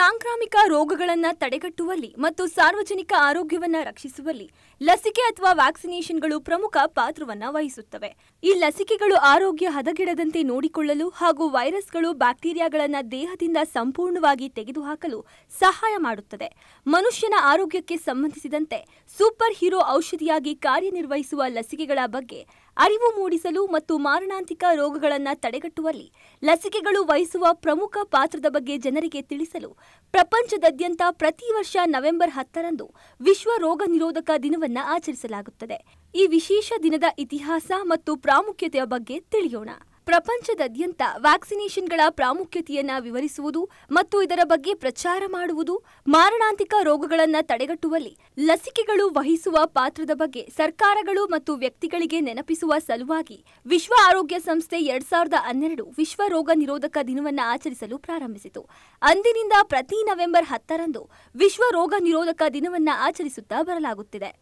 ಸಾಂಕ್ರಾಮಿಕ ರೋಗಗಳನ್ನು ತಡೆಗಟ್ಟುವಲ್ಲಿ ಮತ್ತು ಸಾರ್ವಜನಿಕ ಆರೋಗ್ಯವನ್ನು ರಕ್ಷಿಸುವಲ್ಲಿ ಲಸಿಕೆ ಅಥವಾ ವ್ಯಾಕ್ಸಿನೇಷನ್ಗಳು ಪ್ರಮುಖ ಪಾತ್ರವನ್ನು ವಹಿಸುತ್ತವೆ ಈ ಲಸಿಕೆಗಳು ಆರೋಗ್ಯ ಹದಗೆಡದಂತೆ ನೋಡಿಕೊಳ್ಳಲು ಹಾಗೂ ವೈರಸ್ಗಳು ಬ್ಯಾಕ್ಟೀರಿಯಾಗಳನ್ನು ದೇಹದಿಂದ ಸಂಪೂರ್ಣವಾಗಿ ತೆಗೆದುಹಾಕಲು ಸಹಾಯ ಮಾಡುತ್ತದೆ ಮನುಷ್ಯನ ಆರೋಗ್ಯಕ್ಕೆ ಸಂಬಂಧಿಸಿದಂತೆ ಸೂಪರ್ ಹೀರೋ ಔಷಧಿಯಾಗಿ ಕಾರ್ಯನಿರ್ವಹಿಸುವ ಲಸಿಕೆಗಳ ಬಗ್ಗೆ ಅರಿವು ಮೂಡಿಸಲು ಮತ್ತು ಮಾರಣಾಂತಿಕ ರೋಗಗಳನ್ನು ತಡೆಗಟ್ಟುವಲ್ಲಿ ಲಸಿಕೆಗಳು ವಹಿಸುವ ಪ್ರಮುಖ ಪಾತ್ರದ ಬಗ್ಗೆ ಜನರಿಗೆ ತಿಳಿಸಲು ಪ್ರಪಂಚದಾದ್ಯಂತ ಪ್ರತಿ ವರ್ಷ ನವೆಂಬರ್ ಹತ್ತರಂದು ವಿಶ್ವ ರೋಗ ನಿರೋಧಕ ಆಚರಿಸಲಾಗುತ್ತದೆ ಈ ವಿಶೇಷ ದಿನದ ಇತಿಹಾಸ ಮತ್ತು ಪ್ರಾಮುಖ್ಯತೆಯ ಬಗ್ಗೆ ತಿಳಿಯೋಣ ಪ್ರಪಂಚದಾದ್ಯಂತ ವ್ಯಾಕ್ಸಿನೇಷನ್ಗಳ ಪ್ರಾಮುಖ್ಯತೆಯನ್ನು ವಿವರಿಸುವುದು ಮತ್ತು ಇದರ ಬಗ್ಗೆ ಪ್ರಚಾರ ಮಾಡುವುದು ಮಾರಣಾಂತಿಕ ರೋಗಗಳನ್ನು ತಡೆಗಟ್ಟುವಲ್ಲಿ ಲಸಿಕೆಗಳು ವಹಿಸುವ ಪಾತ್ರದ ಬಗ್ಗೆ ಸರ್ಕಾರಗಳು ಮತ್ತು ವ್ಯಕ್ತಿಗಳಿಗೆ ನೆನಪಿಸುವ ಸಲುವಾಗಿ ವಿಶ್ವ ಆರೋಗ್ಯ ಸಂಸ್ಥೆ ಎರಡ್ ಸಾವಿರದ ಹನ್ನೆರಡು ವಿಶ್ವ ರೋಗ ನಿರೋಧಕ ದಿನವನ್ನು ಆಚರಿಸಲು ಪ್ರಾರಂಭಿಸಿತು ಅಂದಿನಿಂದ ಪ್ರತಿ ನವೆಂಬರ್ ಹತ್ತರಂದು ವಿಶ್ವ ರೋಗ ನಿರೋಧಕ ದಿನವನ್ನು ಆಚರಿಸುತ್ತಾ ಬರಲಾಗುತ್ತಿದೆ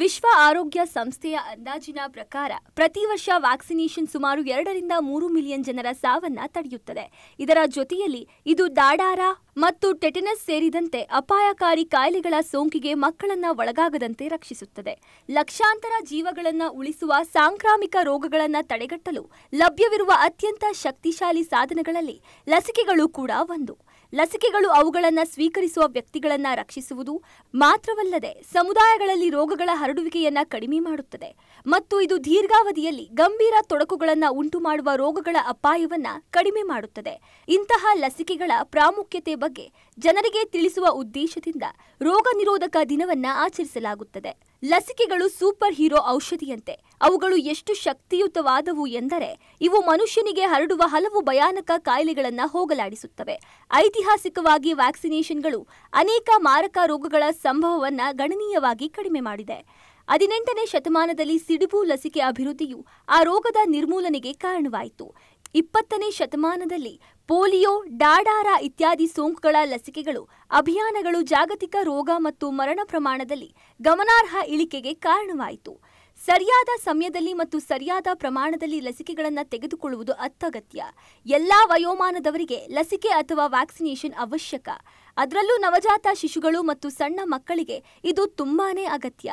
ವಿಶ್ವ ಆರೋಗ್ಯ ಸಂಸ್ಥೆಯ ಅಂದಾಜಿನ ಪ್ರಕಾರ ಪ್ರತಿ ವರ್ಷ ವ್ಯಾಕ್ಸಿನೇಷನ್ ಸುಮಾರು ಎರಡರಿಂದ ಮೂರು ಮಿಲಿಯನ್ ಜನರ ಸಾವನ್ನ ತಡೆಯುತ್ತದೆ ಇದರ ಜೊತೆಯಲ್ಲಿ ಇದು ದಾಡಾರ ಮತ್ತು ಟೆಟನಸ್ ಸೇರಿದಂತೆ ಅಪಾಯಕಾರಿ ಕಾಯಿಲೆಗಳ ಸೋಂಕಿಗೆ ಮಕ್ಕಳನ್ನ ಒಳಗಾಗದಂತೆ ರಕ್ಷಿಸುತ್ತದೆ ಲಕ್ಷಾಂತರ ಜೀವಗಳನ್ನು ಉಳಿಸುವ ಸಾಂಕ್ರಾಮಿಕ ರೋಗಗಳನ್ನು ತಡೆಗಟ್ಟಲು ಲಭ್ಯವಿರುವ ಅತ್ಯಂತ ಶಕ್ತಿಶಾಲಿ ಸಾಧನಗಳಲ್ಲಿ ಲಸಿಕೆಗಳು ಕೂಡ ಒಂದು ಲಸಿಕೆಗಳು ಅವುಗಳನ್ನು ಸ್ವೀಕರಿಸುವ ವ್ಯಕ್ತಿಗಳನ್ನು ರಕ್ಷಿಸುವುದು ಮಾತ್ರವಲ್ಲದೆ ಸಮುದಾಯಗಳಲ್ಲಿ ರೋಗಗಳ ಹರಡುವಿಕೆಯನ್ನು ಕಡಿಮೆ ಮಾಡುತ್ತದೆ ಮತ್ತು ಇದು ದೀರ್ಘಾವಧಿಯಲ್ಲಿ ಗಂಭೀರ ತೊಡಕುಗಳನ್ನು ಉಂಟು ಮಾಡುವ ರೋಗಗಳ ಅಪಾಯವನ್ನು ಕಡಿಮೆ ಮಾಡುತ್ತದೆ ಇಂತಹ ಲಸಿಕೆಗಳ ಪ್ರಾಮುಖ್ಯತೆ ಬಗ್ಗೆ ಜನರಿಗೆ ತಿಳಿಸುವ ಉದ್ದೇಶದಿಂದ ರೋಗ ನಿರೋಧಕ ದಿನವನ್ನು ಆಚರಿಸಲಾಗುತ್ತದೆ ಲಸಿಕೆಗಳು ಸೂಪರ್ ಹೀರೋ ಔಷಧಿಯಂತೆ ಅವುಗಳು ಎಷ್ಟು ಶಕ್ತಿಯುತವಾದವು ಎಂದರೆ ಇವು ಮನುಷ್ಯನಿಗೆ ಹರಡುವ ಹಲವು ಭಯಾನಕ ಕಾಯಿಲೆಗಳನ್ನು ಹೋಗಲಾಡಿಸುತ್ತವೆ ಐತಿಹಾಸಿಕವಾಗಿ ವ್ಯಾಕ್ಸಿನೇಷನ್ಗಳು ಅನೇಕ ಮಾರಕ ರೋಗಗಳ ಸಂಭವವನ್ನು ಗಣನೀಯವಾಗಿ ಕಡಿಮೆ ಮಾಡಿದೆ ಹದಿನೆಂಟನೇ ಶತಮಾನದಲ್ಲಿ ಸಿಡುಬು ಲಸಿಕೆ ಅಭಿವೃದ್ಧಿಯು ಆ ರೋಗದ ನಿರ್ಮೂಲನೆಗೆ ಕಾರಣವಾಯಿತು ಇಪ್ಪತ್ತನೇ ಶತಮಾನದಲ್ಲಿ ಪೋಲಿಯೋ ಡಾಡಾರ ಇತ್ಯಾದಿ ಸೋಂಕುಗಳ ಲಸಿಕೆಗಳು ಅಭಿಯಾನಗಳು ಜಾಗತಿಕ ರೋಗ ಮತ್ತು ಮರಣ ಪ್ರಮಾಣದಲ್ಲಿ ಗಮನಾರ್ಹ ಇಳಿಕೆಗೆ ಕಾರಣವಾಯಿತು ಸರಿಯಾದ ಸಮಯದಲ್ಲಿ ಮತ್ತು ಸರಿಯಾದ ಪ್ರಮಾಣದಲ್ಲಿ ಲಸಿಕೆಗಳನ್ನು ತೆಗೆದುಕೊಳ್ಳುವುದು ಅತ್ಯಗತ್ಯ ಎಲ್ಲಾ ವಯೋಮಾನದವರಿಗೆ ಲಸಿಕೆ ಅಥವಾ ವ್ಯಾಕ್ಸಿನೇಷನ್ ಅವಶ್ಯಕ ಅದರಲ್ಲೂ ನವಜಾತ ಶಿಶುಗಳು ಮತ್ತು ಸಣ್ಣ ಮಕ್ಕಳಿಗೆ ಇದು ತುಂಬಾನೇ ಅಗತ್ಯ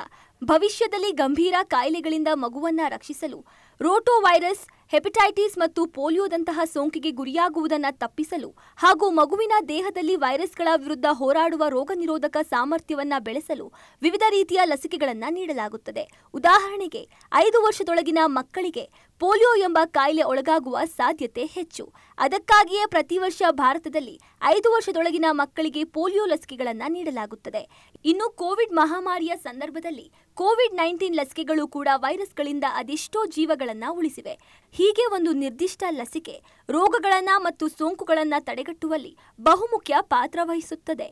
ಭವಿಷ್ಯದಲ್ಲಿ ಗಂಭೀರ ಕಾಯಿಲೆಗಳಿಂದ ಮಗುವನ್ನು ರಕ್ಷಿಸಲು ರೋಟೋ ವೈರಸ್ ಹೆಪಟೈಟಿಸ್ ಮತ್ತು ಪೋಲಿಯೋದಂತಹ ಸೋಂಕಿಗೆ ಗುರಿಯಾಗುವುದನ್ನು ತಪ್ಪಿಸಲು ಹಾಗೂ ಮಗುವಿನ ದೇಹದಲ್ಲಿ ವೈರಸ್ಗಳ ವಿರುದ್ಧ ಹೋರಾಡುವ ರೋಗ ನಿರೋಧಕ ಸಾಮರ್ಥ್ಯವನ್ನು ಬೆಳೆಸಲು ವಿವಿಧ ರೀತಿಯ ಲಸಿಕೆಗಳನ್ನು ನೀಡಲಾಗುತ್ತದೆ ಉದಾಹರಣೆಗೆ ಐದು ವರ್ಷದೊಳಗಿನ ಮಕ್ಕಳಿಗೆ ಪೋಲಿಯೋ ಎಂಬ ಕಾಯಿಲೆ ಒಳಗಾಗುವ ಸಾಧ್ಯತೆ ಹೆಚ್ಚು ಅದಕ್ಕಾಗಿಯೇ ಪ್ರತಿ ವರ್ಷ ಭಾರತದಲ್ಲಿ ಐದು ವರ್ಷದೊಳಗಿನ ಮಕ್ಕಳಿಗೆ ಪೋಲಿಯೋ ಲಸಿಕೆಗಳನ್ನು ನೀಡಲಾಗುತ್ತದೆ ಇನ್ನು ಕೋವಿಡ್ ಮಹಾಮಾರಿಯ ಸಂದರ್ಭದಲ್ಲಿ ಕೋವಿಡ್ ನೈನ್ಟೀನ್ ಲಸಿಕೆಗಳು ಕೂಡ ವೈರಸ್ಗಳಿಂದ ಅದೆಷ್ಟೋ ಜೀವಗಳನ್ನು ಉಳಿಸಿವೆ ಹೀಗೆ ಒಂದು ನಿರ್ದಿಷ್ಟ ಲಸಿಕೆ ರೋಗಗಳನ್ನು ಮತ್ತು ಸೋಂಕುಗಳನ್ನು ತಡೆಗಟ್ಟುವಲ್ಲಿ ಬಹುಮುಖ್ಯ ಪಾತ್ರ ವಹಿಸುತ್ತದೆ